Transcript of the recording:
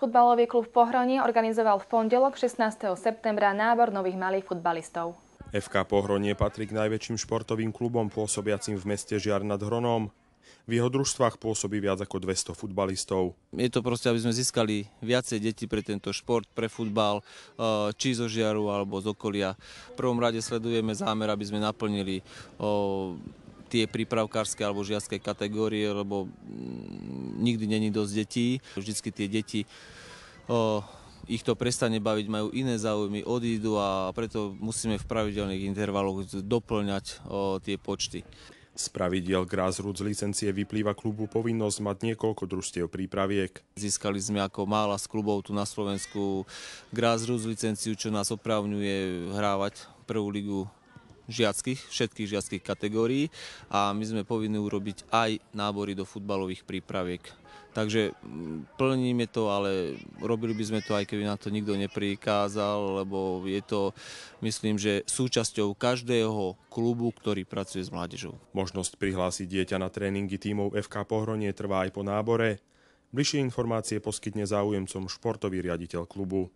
Futbalový klub Pohronie organizoval v pondelok 16. septembra nábor nových malých futbalistov. FK Pohronie patrí k najväčším športovým klubom pôsobiacim v meste Žiar nad Hronom. V jeho družstvách pôsobí viac ako 200 futbalistov. Je to proste, aby sme získali viacej deti pre tento šport, pre futbal, eh, či zo Žiaru alebo z okolia. V prvom rade sledujeme zámer, aby sme naplnili eh, tie prípravkárske alebo žiacké kategórie, lebo mm, nikdy není dosť detí. Vždycky tie deti o, ich to prestane baviť, majú iné záujmy, odídu a preto musíme v pravidelných intervaloch doplňať o, tie počty. Z pravidiel Grassroots licencie vyplýva klubu povinnosť mať niekoľko družstiev prípraviek. Získali sme ako mála z klubov tu na Slovensku Grassroots licenciu, čo nás opravňuje hrávať prvú ligu žiackých, všetkých žiackých kategórií a my sme povinni urobiť aj nábory do futbalových prípraviek. Takže mm, plníme to, ale robili by sme to aj keby nám to nikto neprikázal, lebo je to, myslím, že súčasťou každého klubu, ktorý pracuje s mládežou. Možnosť prihlásiť dieťa na tréningy tímov FK Pohronie trvá aj po nábore. Bližšie informácie poskytne záujemcom športový riaditeľ klubu.